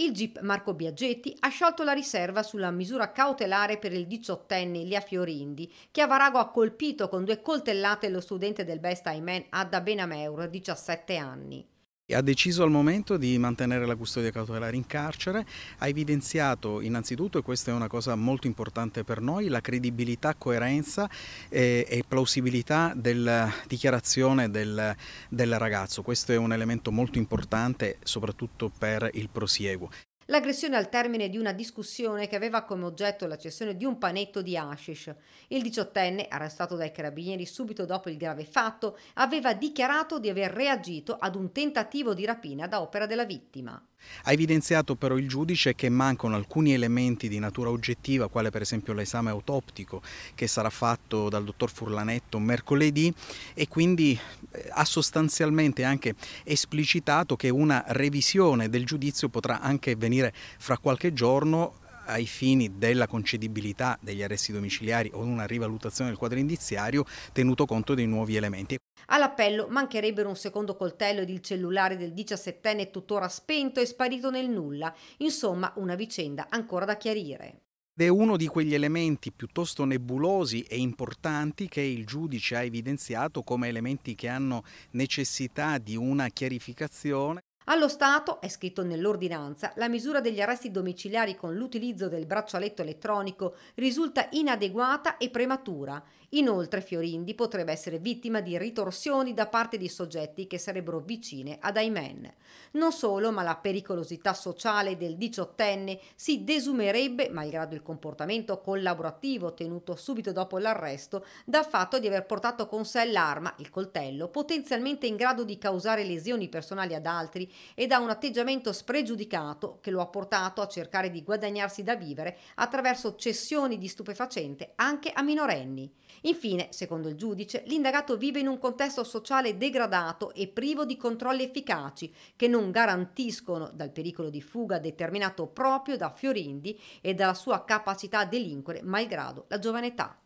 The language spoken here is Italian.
Il GIP Marco Biagetti ha sciolto la riserva sulla misura cautelare per il diciottenne Lia Fiorindi, che a Varago ha colpito con due coltellate lo studente del Best Ayman Adda Benameur, 17 anni ha deciso al momento di mantenere la custodia cautelare in carcere, ha evidenziato innanzitutto, e questa è una cosa molto importante per noi, la credibilità, coerenza e, eh, e plausibilità della eh, dichiarazione del, del ragazzo. Questo è un elemento molto importante soprattutto per il prosieguo l'aggressione al termine di una discussione che aveva come oggetto la cessione di un panetto di hashish. Il diciottenne, arrestato dai carabinieri subito dopo il grave fatto, aveva dichiarato di aver reagito ad un tentativo di rapina da opera della vittima. Ha evidenziato però il giudice che mancano alcuni elementi di natura oggettiva, quale per esempio l'esame autoptico che sarà fatto dal dottor Furlanetto mercoledì e quindi eh, ha sostanzialmente anche esplicitato che una revisione del giudizio potrà anche venire avvenire fra qualche giorno ai fini della concedibilità degli arresti domiciliari o una rivalutazione del quadro indiziario tenuto conto dei nuovi elementi. All'appello mancherebbero un secondo coltello ed il cellulare del 17enne tuttora spento e sparito nel nulla. Insomma, una vicenda ancora da chiarire Ed è uno di quegli elementi piuttosto nebulosi e importanti che il giudice ha evidenziato come elementi che hanno necessità di una chiarificazione. Allo Stato, è scritto nell'ordinanza, la misura degli arresti domiciliari con l'utilizzo del braccialetto elettronico risulta inadeguata e prematura. Inoltre Fiorindi potrebbe essere vittima di ritorsioni da parte di soggetti che sarebbero vicine ad Aymen. Non solo, ma la pericolosità sociale del diciottenne si desumerebbe, malgrado il comportamento collaborativo tenuto subito dopo l'arresto, dal fatto di aver portato con sé l'arma, il coltello, potenzialmente in grado di causare lesioni personali ad altri e da un atteggiamento spregiudicato che lo ha portato a cercare di guadagnarsi da vivere attraverso cessioni di stupefacente anche a minorenni. Infine, secondo il giudice, l'indagato vive in un contesto sociale degradato e privo di controlli efficaci che non garantiscono dal pericolo di fuga determinato proprio da Fiorindi e dalla sua capacità a delinquere malgrado la giovane età.